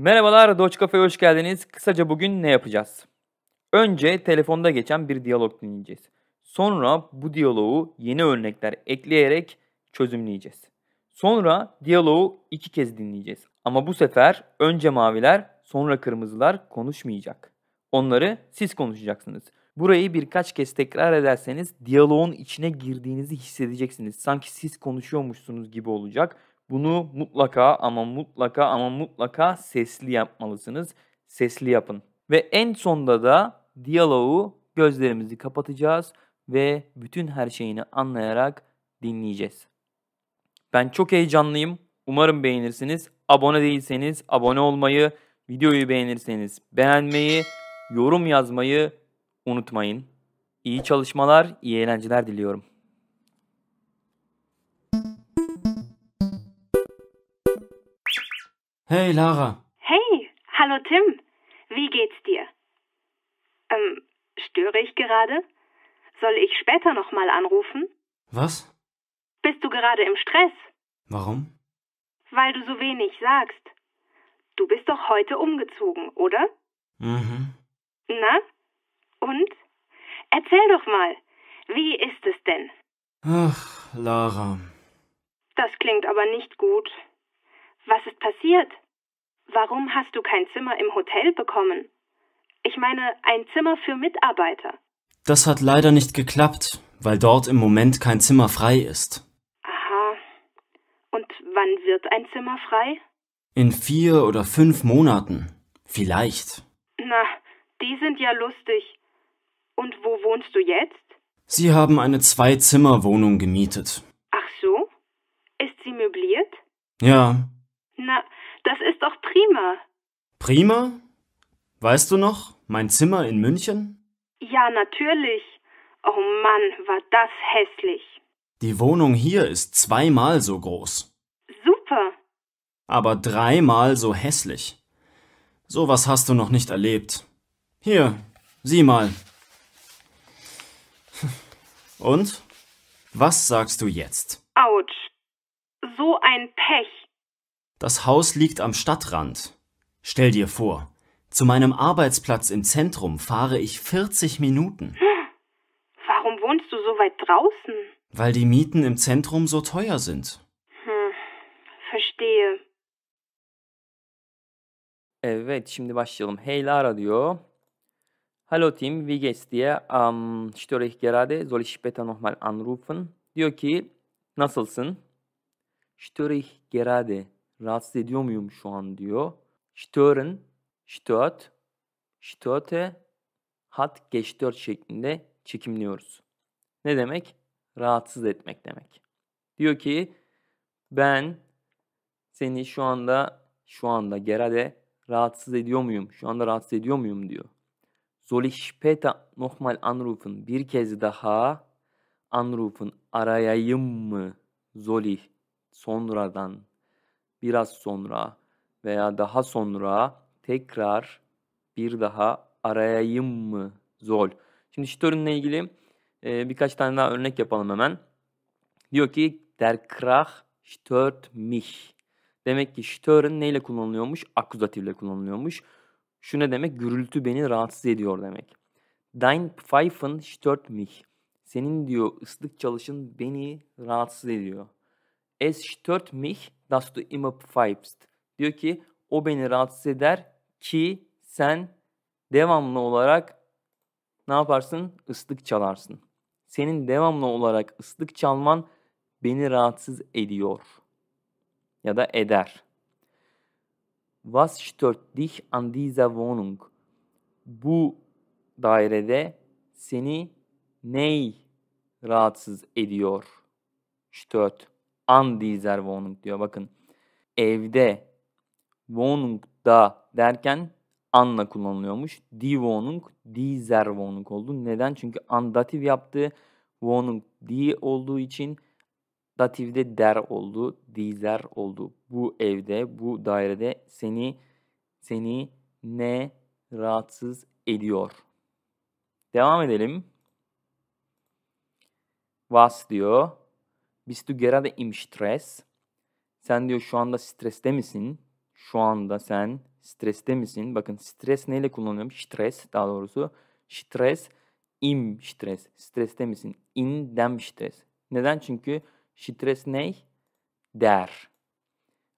Merhabalar, Doç Kafe'ye hoş geldiniz. Kısaca bugün ne yapacağız? Önce telefonda geçen bir diyalog dinleyeceğiz. Sonra bu diyaloğu yeni örnekler ekleyerek çözümleyeceğiz. Sonra diyaloğu iki kez dinleyeceğiz. Ama bu sefer önce maviler, sonra kırmızılar konuşmayacak. Onları siz konuşacaksınız. Burayı birkaç kez tekrar ederseniz diyaloğun içine girdiğinizi hissedeceksiniz. Sanki siz konuşuyormuşsunuz gibi olacak bunu mutlaka ama mutlaka ama mutlaka sesli yapmalısınız. Sesli yapın. Ve en sonda da diyaloğu gözlerimizi kapatacağız ve bütün her şeyini anlayarak dinleyeceğiz. Ben çok heyecanlıyım. Umarım beğenirsiniz. Abone değilseniz abone olmayı, videoyu beğenirseniz beğenmeyi, yorum yazmayı unutmayın. İyi çalışmalar, iyi eğlenceler diliyorum. Hey, Lara. Hey, hallo Tim. Wie geht's dir? Ähm, störe ich gerade? Soll ich später nochmal anrufen? Was? Bist du gerade im Stress? Warum? Weil du so wenig sagst. Du bist doch heute umgezogen, oder? Mhm. Na? Und? Erzähl doch mal. Wie ist es denn? Ach, Lara. Das klingt aber nicht gut. Was ist passiert? Warum hast du kein Zimmer im Hotel bekommen? Ich meine, ein Zimmer für Mitarbeiter. Das hat leider nicht geklappt, weil dort im Moment kein Zimmer frei ist. Aha. Und wann wird ein Zimmer frei? In vier oder fünf Monaten. Vielleicht. Na, die sind ja lustig. Und wo wohnst du jetzt? Sie haben eine Zwei-Zimmer-Wohnung gemietet. Ach so? Ist sie möbliert? Ja, na, das ist doch prima. Prima? Weißt du noch, mein Zimmer in München? Ja, natürlich. Oh Mann, war das hässlich. Die Wohnung hier ist zweimal so groß. Super. Aber dreimal so hässlich. Sowas hast du noch nicht erlebt. Hier, sieh mal. Und? Was sagst du jetzt? Autsch. So ein Pech. Das Haus liegt am Stadtrand. Stell dir vor, zu meinem Arbeitsplatz im Zentrum fahre ich 40 Minuten. Warum wohnst du so weit draußen? Weil die Mieten im Zentrum so teuer sind. Hm, verstehe. Evet, şimdi başlayalım. Hey Lara diyor. Hallo Tim, wie geht's dir? Ähm, störe ich gerade? Soll ich später nochmal anrufen? Diyor ki, nasılsın? Störe ich gerade? rahatsız ediyor muyum şu an diyor. Stören, stört, störte, hat, gestört şeklinde çekimliyoruz. Ne demek? Rahatsız etmek demek. Diyor ki ben seni şu anda şu anda gerade rahatsız ediyor muyum? Şu anda rahatsız ediyor muyum diyor. Soll ich später nochmal anrufen? Bir kez daha anrufen arayayım mı? Soll sonradan biraz sonra veya daha sonra tekrar bir daha arayayım mı zol. Şimdi Störn'le ilgili e, birkaç tane daha örnek yapalım hemen. Diyor ki der Krach stört mich. Demek ki stören neyle kullanılıyormuş? Akuzatifle kullanılıyormuş. Şu ne demek? Gürültü beni rahatsız ediyor demek. Dein Pfeifen stört mich. Senin diyor ıslık çalışın beni rahatsız ediyor. Es stört mich, dass du immer pfeifst. Diyor ki o beni rahatsız eder ki sen devamlı olarak ne yaparsın? Islık çalarsın. Senin devamlı olarak ıslık çalman beni rahatsız ediyor. Ya da eder. Was stört dich an dieser Wohnung? Bu dairede seni ney rahatsız ediyor? Stört an dieser Wohnung diyor. Bakın evde, Wohnung'da derken anla kullanılıyormuş. Die Wohnung, dieser Wohnung oldu. Neden? Çünkü an datif yaptı. Wohnung die olduğu için datifde der oldu, dieser oldu. Bu evde, bu dairede seni seni ne rahatsız ediyor. Devam edelim. Was diyor. Bist du gerade im Stress? Sen diyor şu anda streste misin? Şu anda sen streste misin? Bakın stres neyle kullanıyorum? Stres daha doğrusu. Stres, im stres. Streste misin? In dem stres. Neden? Çünkü stres ne? Der.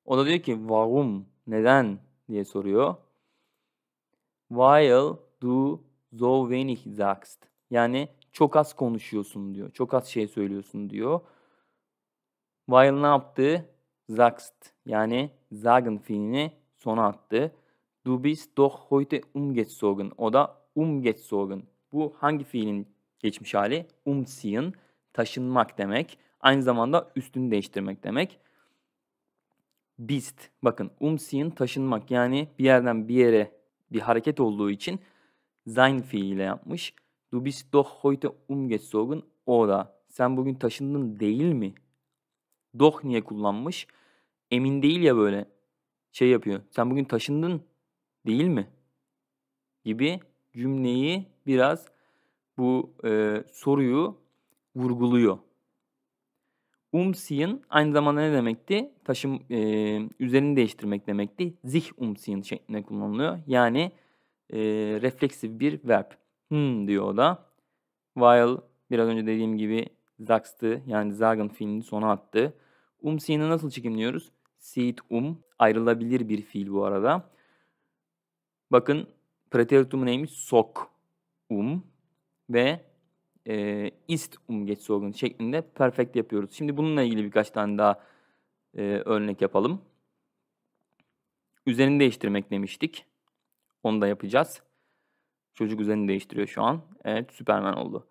O da diyor ki warum? Neden? diye soruyor. While du so wenig sagst. Yani çok az konuşuyorsun diyor. Çok az şey söylüyorsun diyor. Weil ne yaptı? Sagst yani sagen fiilini sona attı. Du bist doch heute umgezogen. O da umgezogen. Bu hangi fiilin geçmiş hali? Umziehen taşınmak demek. Aynı zamanda üstünü değiştirmek demek. Bist. Bakın umziehen taşınmak yani bir yerden bir yere bir hareket olduğu için sein fiiliyle yapmış. Du bist doch heute umgezogen. O da sen bugün taşındın değil mi Doh niye kullanmış? Emin değil ya böyle. Şey yapıyor. Sen bugün taşındın değil mi? Gibi cümleyi biraz bu e, soruyu vurguluyor. Umsiyin aynı zamanda ne demekti? Taşım e, üzerini değiştirmek demekti. Zih umsiyin şeklinde kullanılıyor. Yani e, refleksif bir verb. Hmm diyor o da. While biraz önce dediğim gibi Zax'tı yani Zagen filmini sona attı. Um Umsiyeni nasıl çekimliyoruz? Sit um ayrılabilir bir fiil bu arada. Bakın preteritum neymiş? Sok um ve e, ist um geç sorgun şeklinde perfect yapıyoruz. Şimdi bununla ilgili birkaç tane daha e, örnek yapalım. Üzerini değiştirmek demiştik. Onu da yapacağız. Çocuk üzerini değiştiriyor şu an. Evet Superman oldu.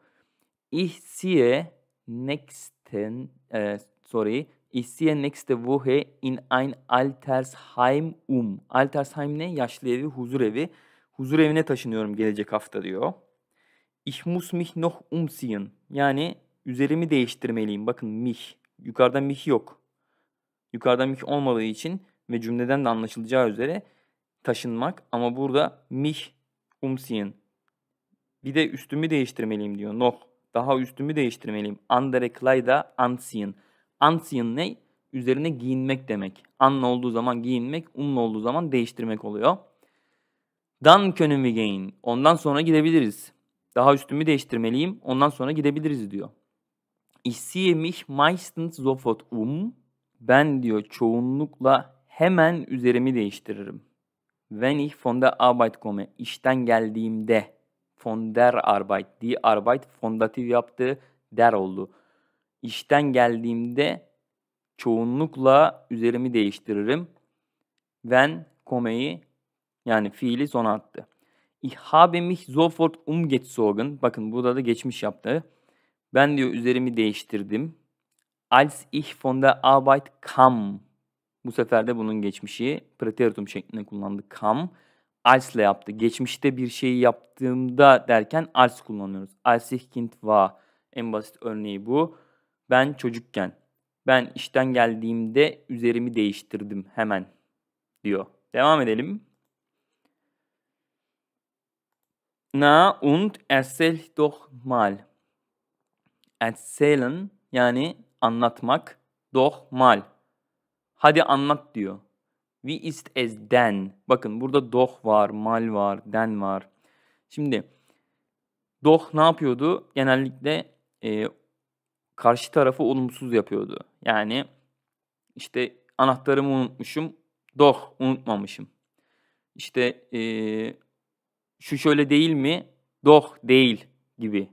İhsiye nexten e, sorry Ich sehe nächste Woche in ein Altersheim um. Altersheim ne? Yaşlı evi, huzur evi. Huzur evine taşınıyorum gelecek hafta diyor. Ich muss mich noch umziehen. Yani üzerimi değiştirmeliyim. Bakın mich. Yukarıda mich yok. Yukarıda mich olmadığı için ve cümleden de anlaşılacağı üzere taşınmak ama burada mich umziehen. Bir de üstümü değiştirmeliyim diyor. Noch. Daha üstümü değiştirmeliyim. Andere Kleider anziehen. Anziehen ne? Üzerine giyinmek demek. Anla olduğu zaman giyinmek, umla olduğu zaman değiştirmek oluyor. Dan können giyin. Ondan sonra gidebiliriz. Daha üstümü değiştirmeliyim. Ondan sonra gidebiliriz diyor. Ich sehe mich sofort um. Ben diyor çoğunlukla hemen üzerimi değiştiririm. Wenn ich von der Arbeit komme, işten geldiğimde, von der Arbeit, die Arbeit fondatif yaptı, der oldu işten geldiğimde çoğunlukla üzerimi değiştiririm. Wenn komeyi yani fiili sona attı. Ich habe mich sofort umgezogen. Bakın burada da geçmiş yaptı. Ben diyor üzerimi değiştirdim. Als ich von der Arbeit kam. Bu sefer de bunun geçmişi preteritum şeklinde kullandı. Kam. Als'le yaptı. Geçmişte bir şeyi yaptığımda derken als kullanıyoruz. Als ich Kind war. En basit örneği bu. Ben çocukken, ben işten geldiğimde üzerimi değiştirdim hemen diyor. Devam edelim. Na und erzähl doch mal. Erzählen yani anlatmak. Doch mal. Hadi anlat diyor. Wie ist es denn? Bakın burada doch var, mal var, den var. Şimdi doch ne yapıyordu? Genellikle e, karşı tarafı olumsuz yapıyordu. Yani işte anahtarımı unutmuşum. Doh unutmamışım. İşte e, şu şöyle değil mi? Doh değil gibi.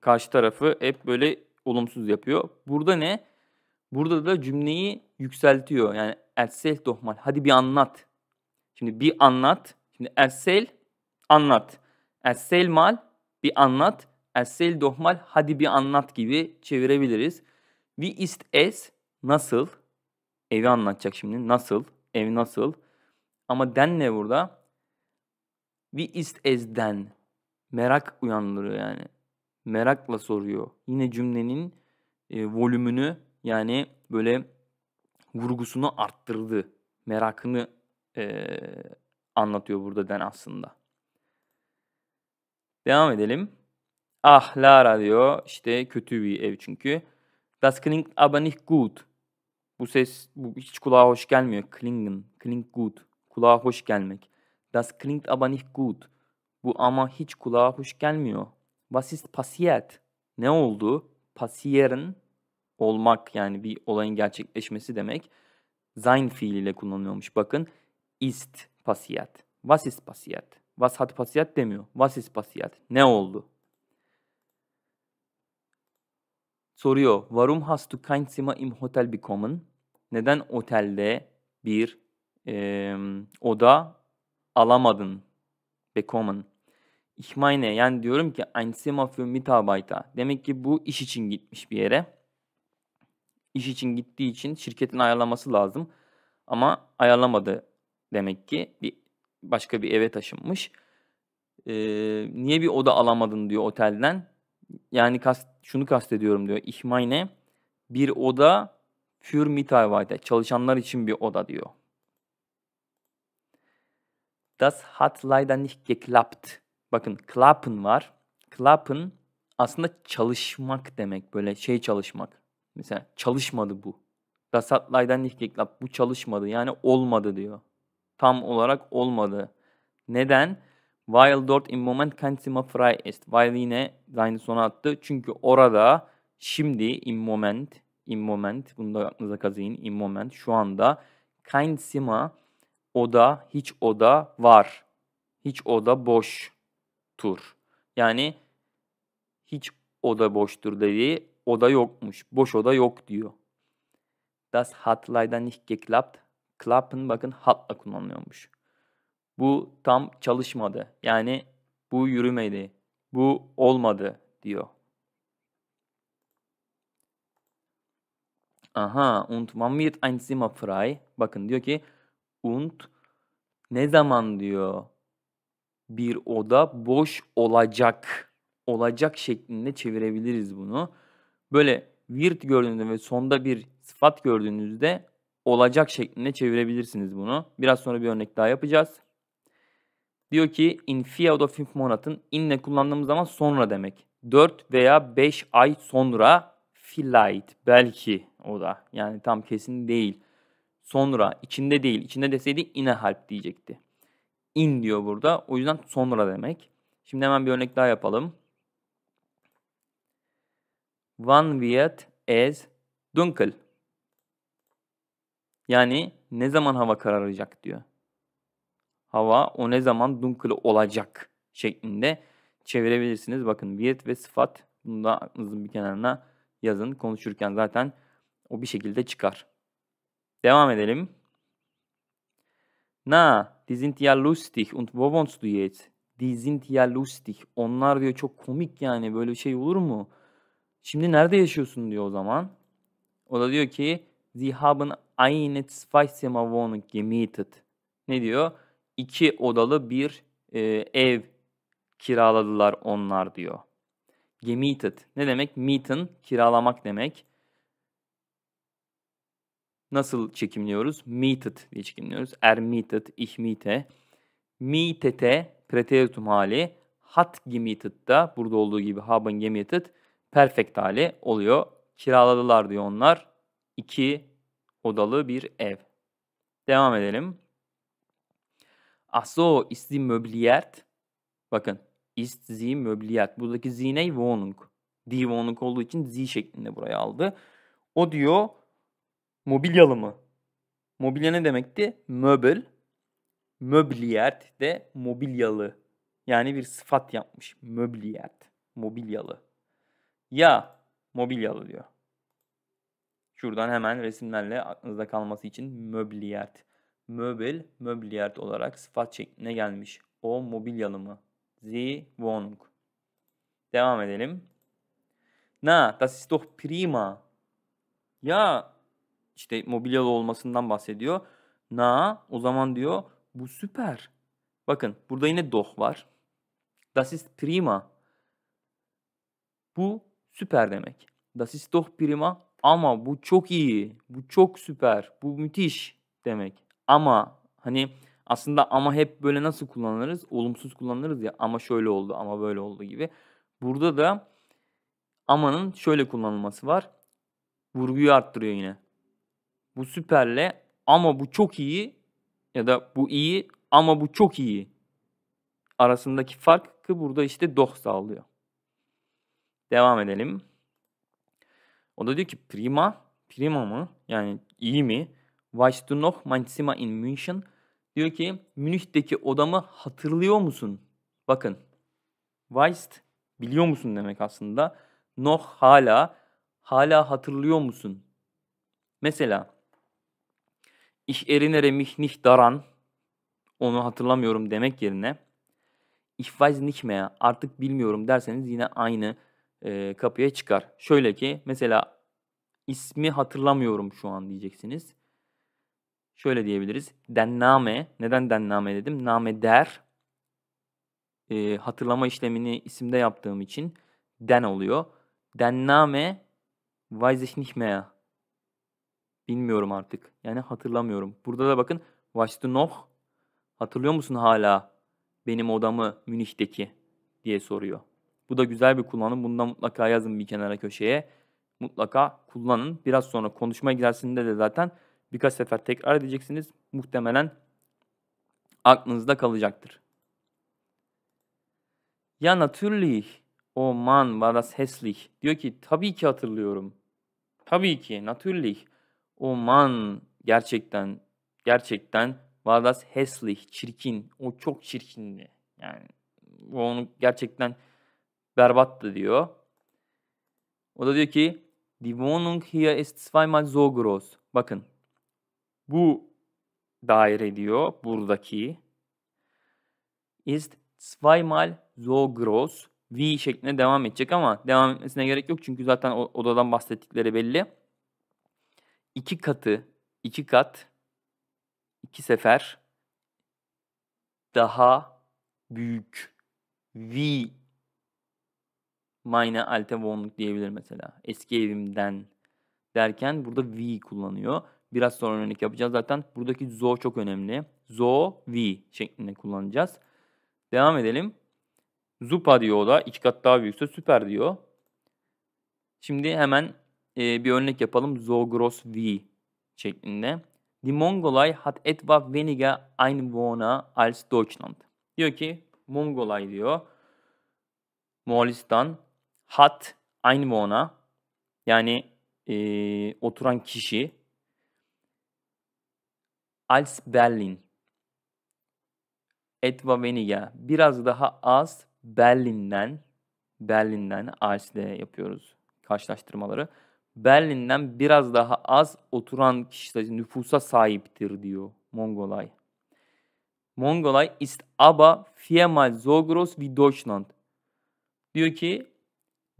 Karşı tarafı hep böyle olumsuz yapıyor. Burada ne? Burada da cümleyi yükseltiyor. Yani ersel dohmal. Hadi bir anlat. Şimdi bir anlat. Şimdi ersel anlat. Ersel mal bir anlat. Essel Dohmal hadi bir anlat gibi çevirebiliriz. Vi ist es nasıl? Evi anlatacak şimdi. Nasıl? Ev nasıl? Ama den ne burada? Vi ist es den? Merak uyandırıyor yani. Merakla soruyor. Yine cümlenin e, volümünü yani böyle vurgusunu arttırdı. Merakını e, anlatıyor burada den aslında. Devam edelim. Ah Lara diyor. İşte kötü bir ev çünkü. Das klingt aber nicht gut. Bu ses bu hiç kulağa hoş gelmiyor. Klingen, klingt gut. Kulağa hoş gelmek. Das klingt aber nicht gut. Bu ama hiç kulağa hoş gelmiyor. Was ist passiert? Ne oldu? Passieren olmak yani bir olayın gerçekleşmesi demek. Sein fiiliyle kullanılıyormuş. Bakın ist passiert. Was ist passiert? Was hat passiert demiyor. Was ist passiert? Ne oldu? soruyor. Warum hast du kein Zimmer im Hotel bekommen? Neden otelde bir e, oda alamadın? Bekommen. Ich meine yani diyorum ki ein Zimmer für Mitarbeiter. Demek ki bu iş için gitmiş bir yere. İş için gittiği için şirketin ayarlaması lazım. Ama ayarlamadı demek ki bir başka bir eve taşınmış. Ee, niye bir oda alamadın diyor otelden yani kast, şunu kastediyorum diyor. Ich meine bir oda für Mitarbeiter çalışanlar için bir oda diyor. Das hat leider nicht geklappt. Bakın klappen var. Klappen aslında çalışmak demek böyle şey çalışmak. Mesela çalışmadı bu. Das hat leider nicht geklappt. Bu çalışmadı yani olmadı diyor. Tam olarak olmadı. Neden? While dort im Moment kein Zimmer frei ist. Weil yine aynı sona attı. Çünkü orada şimdi im Moment im Moment bunu da aklınıza kazıyın. Im Moment şu anda kein Zimmer oda hiç oda var. Hiç oda boş tur. Yani hiç oda boştur dediği oda yokmuş. Boş oda yok diyor. Das hat leider nicht geklappt. Klappen bakın hatla kullanılıyormuş. Bu tam çalışmadı. Yani bu yürümedi. Bu olmadı diyor. Aha, und wann wird ein Zimmer frei? Bakın diyor ki und ne zaman diyor bir oda boş olacak. Olacak şeklinde çevirebiliriz bunu. Böyle wird gördüğünüzde ve sonda bir sıfat gördüğünüzde olacak şeklinde çevirebilirsiniz bunu. Biraz sonra bir örnek daha yapacağız. Diyor ki in fiat of informatın inle kullandığımız zaman sonra demek. 4 veya 5 ay sonra filayt belki o da yani tam kesin değil. Sonra içinde değil içinde deseydi ine harp diyecekti. In diyor burada o yüzden sonra demek. Şimdi hemen bir örnek daha yapalım. One wird is dunkel. Yani ne zaman hava kararacak diyor hava o ne zaman dunkle olacak şeklinde çevirebilirsiniz. Bakın viyet ve sıfat bunu da aklınızın bir kenarına yazın. Konuşurken zaten o bir şekilde çıkar. Devam edelim. Na, die sind ja lustig und wo wohnst du jetzt? Die sind ja lustig. Onlar diyor çok komik yani böyle şey olur mu? Şimdi nerede yaşıyorsun diyor o zaman. O da diyor ki Sie haben eine Zweizimmerwohnung gemietet. Ne diyor? iki odalı bir e, ev kiraladılar onlar diyor. Gemieted. Ne demek? Meeten kiralamak demek. Nasıl çekimliyoruz? Meeted diye çekimliyoruz. Er meeted, ich miete. Mietete preteritum hali. Hat gemieted da burada olduğu gibi haben gemieted perfect hali oluyor. Kiraladılar diyor onlar. İki odalı bir ev. Devam edelim. Ach so, ist sie Bakın. Ist sie möbliert. Buradaki sie ne? Wohnung. Die Wohnung olduğu için sie şeklinde buraya aldı. O diyor mobilyalı mı? Mobilya ne demekti? Möbel. Möbliert de mobilyalı. Yani bir sıfat yapmış. Möbliert. Mobilyalı. Ya mobilyalı diyor. Şuradan hemen resimlerle aklınızda kalması için möbliert möbel, mobilyard olarak sıfat şekline gelmiş. O mobilyalı mı? Sie Wohnung. Devam edelim. Na, das ist doch prima. Ya işte mobilyalı olmasından bahsediyor. Na o zaman diyor bu süper. Bakın burada yine doh var. Das ist prima. Bu süper demek. Das ist doch prima ama bu çok iyi, bu çok süper, bu müthiş demek ama hani aslında ama hep böyle nasıl kullanırız? Olumsuz kullanırız ya ama şöyle oldu ama böyle oldu gibi. Burada da amanın şöyle kullanılması var. Vurguyu arttırıyor yine. Bu süperle ama bu çok iyi ya da bu iyi ama bu çok iyi arasındaki farkı burada işte doh sağlıyor. Devam edelim. O da diyor ki prima, prima mı? Yani iyi mi? Weißt du noch manchmal in München? Diyor ki Münih'teki odamı hatırlıyor musun? Bakın. Weißt biliyor musun demek aslında. Noch hala hala hatırlıyor musun? Mesela Ich erinnere mich nicht daran onu hatırlamıyorum demek yerine Ich weiß nicht mehr artık bilmiyorum derseniz yine aynı e, kapıya çıkar. Şöyle ki mesela ismi hatırlamıyorum şu an diyeceksiniz şöyle diyebiliriz. Denname, neden denname dedim? Name der, e, hatırlama işlemini isimde yaptığım için den oluyor. Denname weiß ich nicht mehr. Bilmiyorum artık. Yani hatırlamıyorum. Burada da bakın weißt du noch? Hatırlıyor musun hala benim odamı Münih'teki diye soruyor. Bu da güzel bir kullanım. Bundan mutlaka yazın bir kenara köşeye. Mutlaka kullanın. Biraz sonra konuşma gidersinde de zaten birkaç sefer tekrar edeceksiniz. Muhtemelen aklınızda kalacaktır. Ya natürlich o man war das hässlich. Diyor ki tabii ki hatırlıyorum. Tabii ki natürlich o man gerçekten gerçekten war das hässlich çirkin. O çok çirkindi. Yani o onu gerçekten berbattı diyor. O da diyor ki Die Wohnung hier ist zweimal so groß. Bakın bu daire diyor buradaki ist zweimal so groß V şeklinde devam edecek ama devam etmesine gerek yok çünkü zaten odadan bahsettikleri belli. İki katı, iki kat, iki sefer daha büyük V meine alte Wohnung diyebilir mesela. Eski evimden derken burada V kullanıyor. Biraz sonra örnek yapacağız. Zaten buradaki zo çok önemli. Zo v şeklinde kullanacağız. Devam edelim. Zupa diyor o da. iki kat daha büyükse süper diyor. Şimdi hemen e, bir örnek yapalım. Zogros V şeklinde. Die Mongolei hat etwa weniger Einwohner als Deutschland. Diyor ki Mongolei diyor. Moğolistan hat Einwohner yani e, oturan kişi Als Berlin. Etwa weniger. Biraz daha az Berlin'den. Berlin'den Als ile yapıyoruz karşılaştırmaları. Berlin'den biraz daha az oturan kişi nüfusa sahiptir diyor Mongolay. Mongolay ist aber viermal so groß wie Deutschland. Diyor ki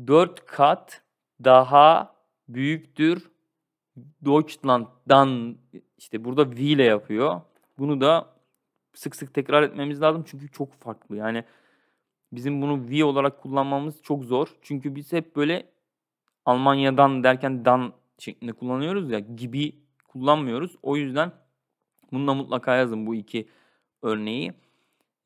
dört kat daha büyüktür Deutschland'dan işte burada V ile yapıyor. Bunu da sık sık tekrar etmemiz lazım çünkü çok farklı. Yani bizim bunu V olarak kullanmamız çok zor. Çünkü biz hep böyle Almanya'dan derken dan şeklinde kullanıyoruz ya gibi kullanmıyoruz. O yüzden bunu da mutlaka yazın bu iki örneği.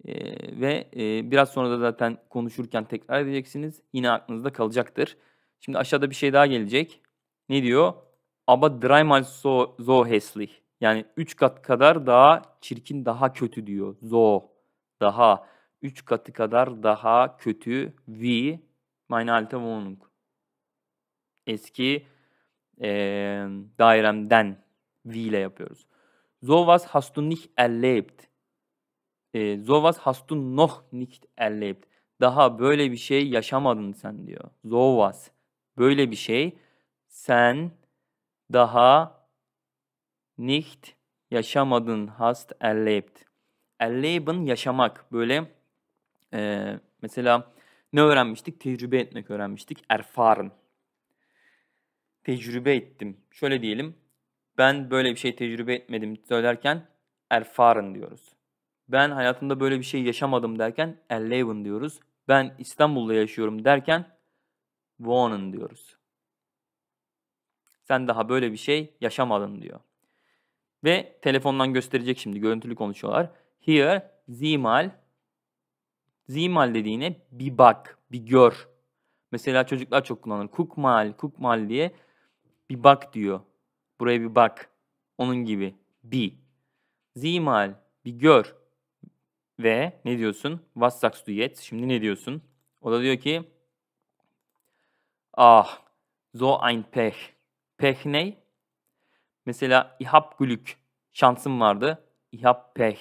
Ee, ve e, biraz sonra da zaten konuşurken tekrar edeceksiniz. Yine aklınızda kalacaktır. Şimdi aşağıda bir şey daha gelecek. Ne diyor? Aber dreimal so, so hässlich. Yani 3 kat kadar daha çirkin, daha kötü diyor. Zo, daha. 3 katı kadar daha kötü. Vi, meine alte Wohnung. Eski e, dairemden vi ile yapıyoruz. So was hast du nicht erlebt. E, so was hast du noch nicht erlebt. Daha böyle bir şey yaşamadın sen diyor. So was. Böyle bir şey sen daha nicht yaşamadın hast erlebt. Erleben yaşamak böyle e, mesela ne öğrenmiştik? Tecrübe etmek öğrenmiştik. Erfahren. Tecrübe ettim. Şöyle diyelim. Ben böyle bir şey tecrübe etmedim söylerken erfahren diyoruz. Ben hayatımda böyle bir şey yaşamadım derken erleben diyoruz. Ben İstanbul'da yaşıyorum derken wohnen diyoruz. Sen daha böyle bir şey yaşamadın diyor. Ve telefondan gösterecek şimdi. Görüntülü konuşuyorlar. Here, zimal. Zimal dediğine bir bak, bir gör. Mesela çocuklar çok kullanır. Kukmal, kukmal diye bir bak diyor. Buraya bir bak. Onun gibi. Bir. Zimal, bir gör. Ve ne diyorsun? Was sagst du jetzt? Şimdi ne diyorsun? O da diyor ki Ah, so ein Pech. Pech ne? Mesela İhap Gülük. Şansım vardı. İhap Peh.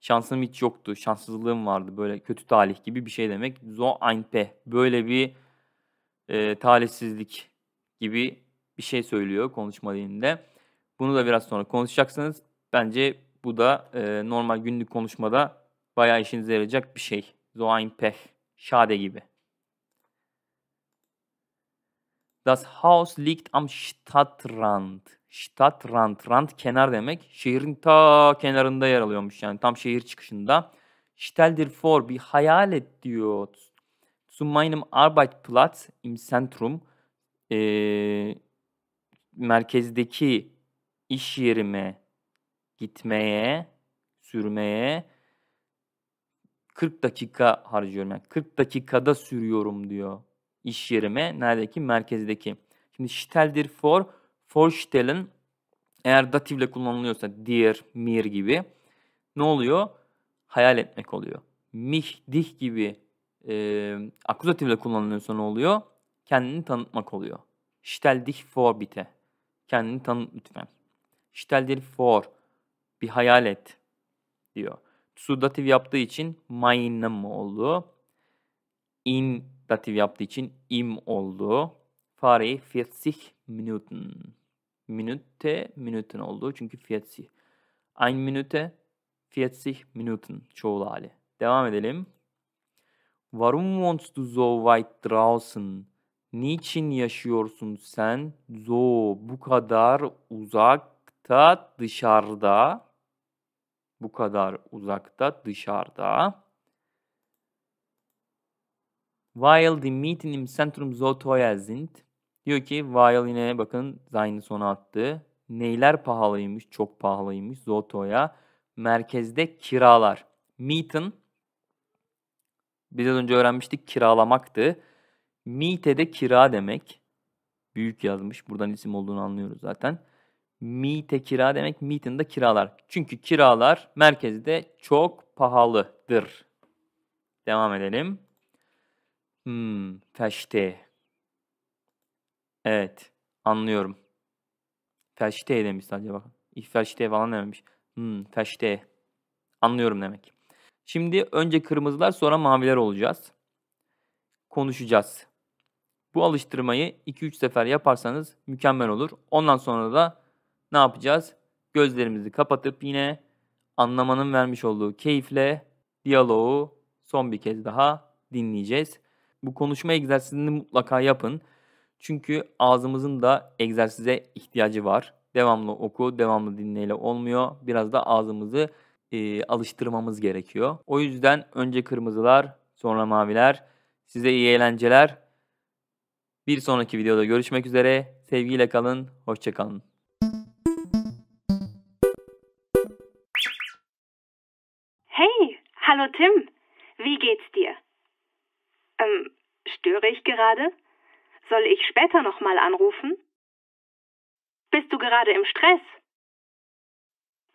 Şansım hiç yoktu. Şanssızlığım vardı. Böyle kötü talih gibi bir şey demek. Zo ein Peh. Böyle bir e, talihsizlik gibi bir şey söylüyor konuşma dilinde. Bunu da biraz sonra konuşacaksınız. Bence bu da e, normal günlük konuşmada bayağı işinize yarayacak bir şey. Zo ein Peh. Şade gibi. Das Haus liegt am Stadtrand. Stadtrand, rand kenar demek. Şehrin ta kenarında yer alıyormuş yani tam şehir çıkışında. Stell dir vor, bir hayal et diyor. Zu meinem Arbeitsplatz im Zentrum. Ee, merkezdeki iş yerime gitmeye, sürmeye 40 dakika harcıyorum. Yani 40 dakikada sürüyorum diyor iş yerime neredeki merkezdeki. Şimdi Stelldir for, for Stell'in eğer datifle kullanılıyorsa dir, mir gibi ne oluyor? Hayal etmek oluyor. mich dich gibi e, akuzatifle kullanılıyorsa ne oluyor? Kendini tanıtmak oluyor. Stell dich vor bitte. Kendini tanıt lütfen. Stell dir vor. Bir hayal et diyor. Sudatif yaptığı için mi oldu. In datif yaptığı için im oldu. Fareyi 40 Minuten. Minute, Minuten oldu. Çünkü 40. Ein Minute, 40 Minuten çoğul hali. Devam edelim. Warum wohnst du so weit draußen? Niçin yaşıyorsun sen? So bu kadar uzakta dışarıda. Bu kadar uzakta dışarıda. While the meeting im Zentrum so teuer sind. Diyor ki while yine bakın zaynı sona attı. Neyler pahalıymış? Çok pahalıymış. Zoto'ya. Merkezde kiralar. meeting biz Biraz önce öğrenmiştik kiralamaktı. Mite de kira demek. Büyük yazmış. Buradan isim olduğunu anlıyoruz zaten. Mite kira demek. Meetin de kiralar. Çünkü kiralar merkezde çok pahalıdır. Devam edelim. Hmm, verstehe. Evet, anlıyorum. Verstehe demiş sadece bak. Ich verstehe falan dememiş. Hmm, verstehe. Anlıyorum demek. Şimdi önce kırmızılar sonra maviler olacağız. Konuşacağız. Bu alıştırmayı 2-3 sefer yaparsanız mükemmel olur. Ondan sonra da ne yapacağız? Gözlerimizi kapatıp yine anlamanın vermiş olduğu keyifle diyaloğu son bir kez daha dinleyeceğiz. Bu konuşma egzersizini mutlaka yapın. Çünkü ağzımızın da egzersize ihtiyacı var. Devamlı oku, devamlı dinleyle olmuyor. Biraz da ağzımızı e, alıştırmamız gerekiyor. O yüzden önce kırmızılar, sonra maviler. Size iyi eğlenceler. Bir sonraki videoda görüşmek üzere. Sevgiyle kalın, hoşçakalın. Hey, hallo Tim. Wie geht's dir? Ähm, störe ich gerade? Soll ich später nochmal anrufen? Bist du gerade im Stress?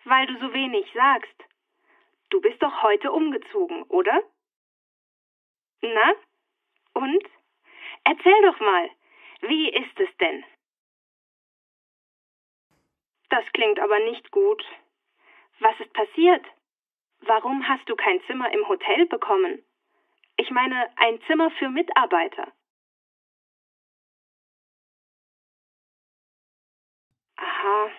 Weil du so wenig sagst. Du bist doch heute umgezogen, oder? Na? Und? Erzähl doch mal. Wie ist es denn? Das klingt aber nicht gut. Was ist passiert? Warum hast du kein Zimmer im Hotel bekommen? Ich meine, ein Zimmer für Mitarbeiter. Aha.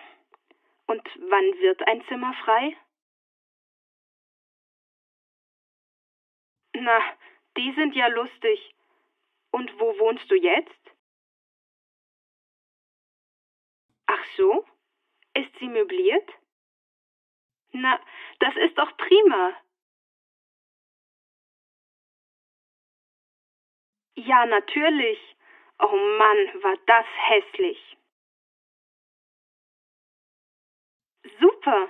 Und wann wird ein Zimmer frei? Na, die sind ja lustig. Und wo wohnst du jetzt? Ach so? Ist sie möbliert? Na, das ist doch prima. Ja, natürlich. Oh Mann, war das hässlich. Super.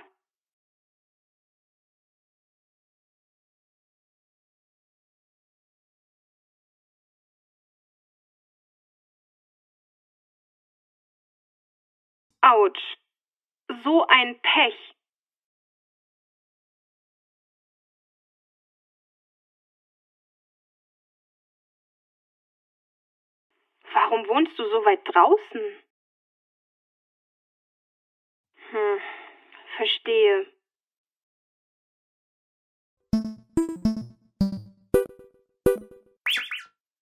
Autsch. So ein Pech. Warum wohnst du so weit draußen? Hm, verstehe.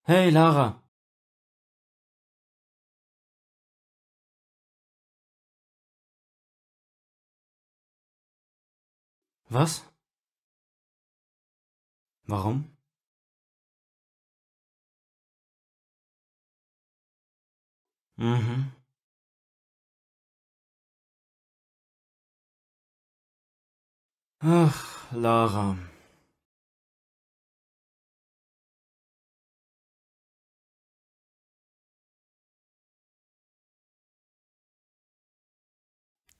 Hey, Lara. Was? Warum? Mhm. Ach, Lara.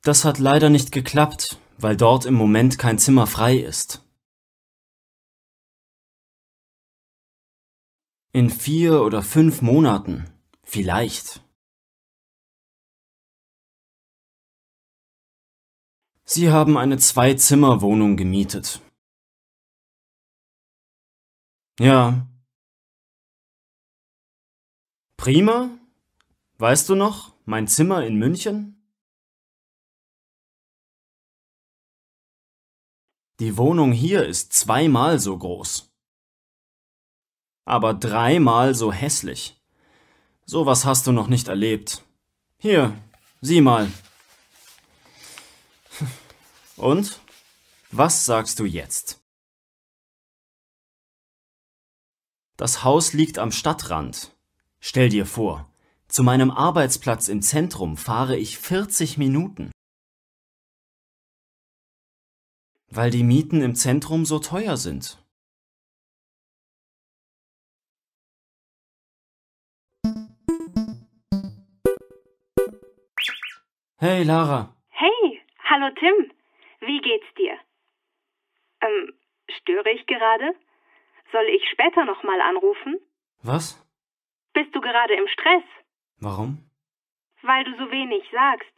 Das hat leider nicht geklappt, weil dort im Moment kein Zimmer frei ist. In vier oder fünf Monaten, vielleicht. Sie haben eine Zwei-Zimmer-Wohnung gemietet. Ja. Prima? Weißt du noch, mein Zimmer in München? Die Wohnung hier ist zweimal so groß. Aber dreimal so hässlich. Sowas hast du noch nicht erlebt. Hier, sieh mal. Und was sagst du jetzt? Das Haus liegt am Stadtrand. Stell dir vor, zu meinem Arbeitsplatz im Zentrum fahre ich 40 Minuten. Weil die Mieten im Zentrum so teuer sind. Hey Lara. Hey, hallo Tim. Wie geht's dir? Ähm, störe ich gerade? Soll ich später nochmal anrufen? Was? Bist du gerade im Stress? Warum? Weil du so wenig sagst.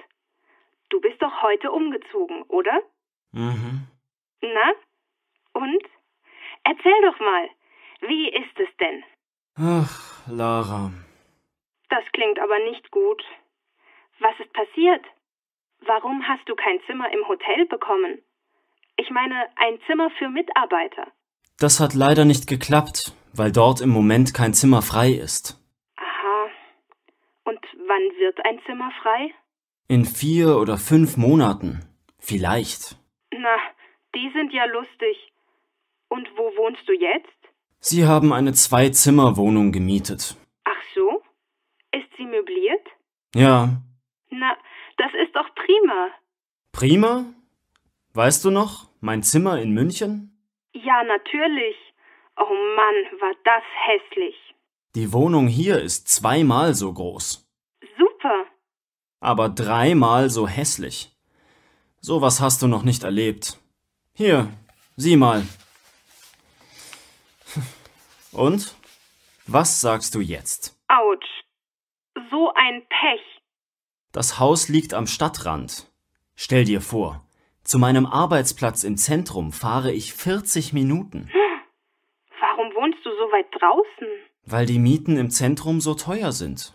Du bist doch heute umgezogen, oder? Mhm. Na? Und? Erzähl doch mal. Wie ist es denn? Ach, Lara. Das klingt aber nicht gut. Was ist passiert? Warum hast du kein Zimmer im Hotel bekommen? Ich meine, ein Zimmer für Mitarbeiter. Das hat leider nicht geklappt, weil dort im Moment kein Zimmer frei ist. Aha. Und wann wird ein Zimmer frei? In vier oder fünf Monaten. Vielleicht. Na, die sind ja lustig. Und wo wohnst du jetzt? Sie haben eine Zwei-Zimmer-Wohnung gemietet. Ach so? Ist sie möbliert? Ja. Na, das ist doch prima. Prima? Weißt du noch, mein Zimmer in München? Ja, natürlich. Oh Mann, war das hässlich. Die Wohnung hier ist zweimal so groß. Super. Aber dreimal so hässlich. Sowas hast du noch nicht erlebt. Hier, sieh mal. Und? Was sagst du jetzt? Autsch. So ein Pech. Das Haus liegt am Stadtrand. Stell dir vor, zu meinem Arbeitsplatz im Zentrum fahre ich 40 Minuten. Warum wohnst du so weit draußen? Weil die Mieten im Zentrum so teuer sind.